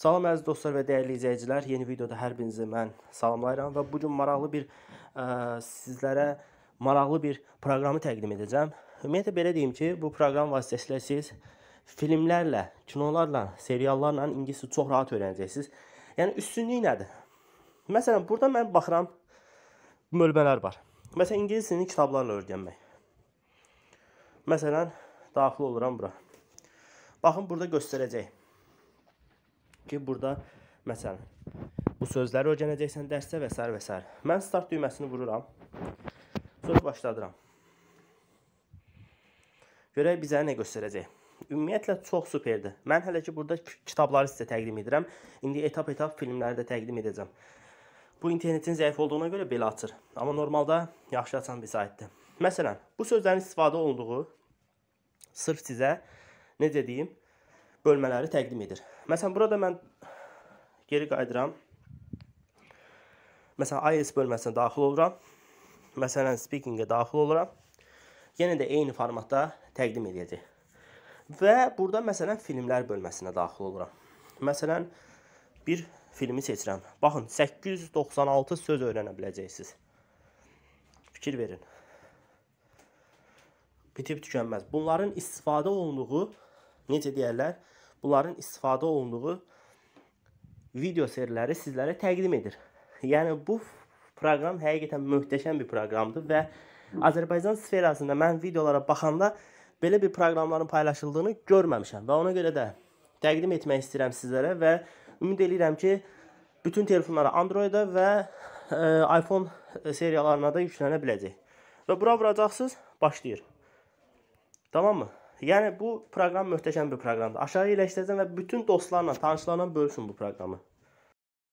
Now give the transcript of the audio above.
Salam əziz dostlar və dəyərli izləyicilər, yeni videoda hər birinizi mən salamlayıram və bu gün maraqlı bir ə, e, sizlərə maraqlı bir proqramı təqdim edəcəm. Ümumiyyətlə belə deyim ki, bu proqram vasitəsilə siz filmlərlə, kinolarla, seriallarla ingiliscə çox rahat öyrənəcəksiniz. Yəni üstünlük nədir? Məsələn, burada mən baxıram bölmələr var. Məsələn, ingilis dilini kitablarla öyrənmək. Məsələn, daxil oluram bura. Baxın, burada göstərəcək ki, burada məsələn bu sözləri öyrənəcəksən dərsdə və s. və s. Mən start düyməsini vururam. Sonra başladıram. Görək bizə nə göstərəcək. Ümumiyyətlə çox superdir. Mən hələ ki burada kitabları sizə təqdim edirəm. İndi etap-etap filmləri də təqdim edəcəm. Bu internetin zəif olduğuna görə belə açır. Amma normalda yaxşı açan bir saytdır. Məsələn, bu sözlərin istifadə olunduğu sırf sizə necə deyim, bölmələri təqdim edir. Məsələn, burada mən geri qayıdıram. Məsələn, IELTS bölməsinə daxil oluram. Məsələn, speaking-ə daxil oluram. Yenə də eyni formatda təqdim edəcək. Və burada məsələn filmlər bölməsinə daxil oluram. Məsələn, bir filmi seçirəm. Baxın, 896 söz öyrənə biləcəksiniz. Fikir verin. Bitib tükənməz. Bunların istifadə olunduğu necə deyərlər, bunların istifadə olunduğu video seriləri sizlərə təqdim edir. Yəni bu proqram həqiqətən möhtəşəm bir proqramdır və Azərbaycan sferasında mən videolara baxanda belə bir proqramların paylaşıldığını görməmişəm və ona görə də təqdim etmək istəyirəm sizlərə və ümid eləyirəm ki, bütün telefonlara Android-a və ə, e, iPhone e, seriyalarına da yüklənə biləcək. Və bura vuracaqsınız, başlayır. Tamam mı? Yəni bu proqram möhtəşəm bir proqramdır. Aşağı yerləşdirəcəm və bütün dostlarla, tanışlarla bölüşün bu proqramı.